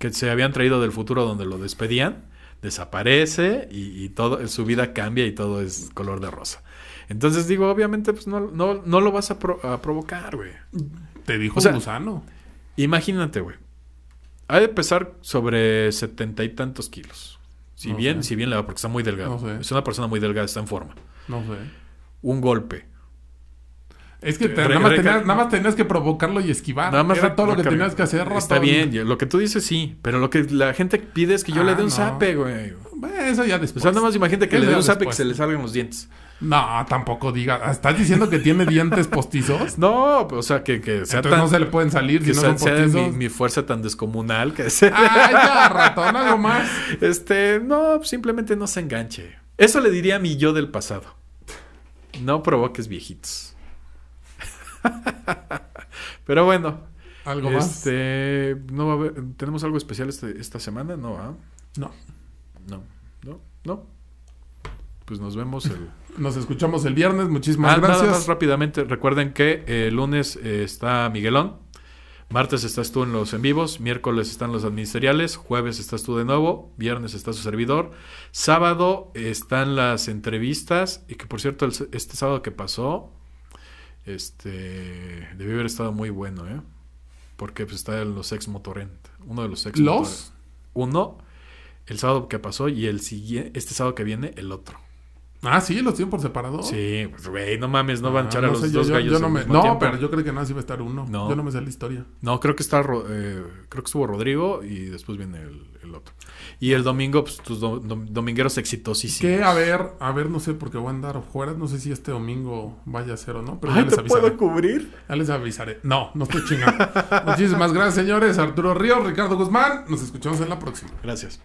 que se habían traído del futuro donde lo despedían, desaparece y, y, todo, su vida cambia y todo es color de rosa. Entonces digo, obviamente, pues no, no, no lo vas a, provocar, güey. Te dijo un gusano. Imagínate, güey. Ha de pesar sobre setenta y tantos kilos. Si bien, si bien le va, porque está muy delgado. Es una persona muy delgada, está en forma. No sé. Un golpe. Es que nada, más tenías, que provocarlo y esquivar. Nada más Era todo lo que tenías que hacer. Está bien, lo que tú dices sí, pero lo que la gente pide es que yo le ah, dé un sape, güey. Eso ya después. O sea, nada más imagínate que le dé un sape que se le salgan los dientes. No, tampoco diga. ¿Estás diciendo que tiene dientes postizos? No, o sea, que, que no se le pueden salir que no mi, fuerza tan descomunal que se... ¡Ay, ah, ya, ratón! ¿Algo más? Este, no, simplemente no se enganche. Eso le diría a mi yo del pasado. No provoques viejitos. Pero bueno. ¿Algo este, más? No va a haber, ¿Tenemos algo especial este, esta semana? No, ¿ah? No. No, no, no pues nos vemos el... Nos escuchamos el viernes, muchísimas ah, gracias. rápidamente, recuerden que eh, el lunes eh, está Miguelón, martes estás tú en los en vivos, miércoles están los administeriales, jueves estás tú de nuevo, viernes está su servidor, sábado están las entrevistas, y que por cierto, este sábado que pasó, este, debió haber estado muy bueno, ¿eh? Porque pues, está en los ex Motorent, uno de los ex. ¿Los? Uno, el sábado que pasó y el siguiente, este sábado que viene, el otro. Ah, sí, los tienen por separado. Sí, pues, güey, no mames, no van a ah, echar a los dos gallos. no, me... no pero yo creo que nada si va a estar uno. Yo no me sé la historia. No, creo que está eh, creo que estuvo Rodrigo y después viene el, otro. Y el domingo, pues tus domingueros exitosísimos. Que a ver, a ver, no sé por qué voy a andar fuera. No sé si este domingo vaya a ser o no. Pero Ay, ¿te puedo cubrir? Ya les avisaré. No, no estoy chingando. Muchísimas gracias, señores. Arturo Ríos, Ricardo Guzmán. Nos escuchamos en la próxima. Gracias.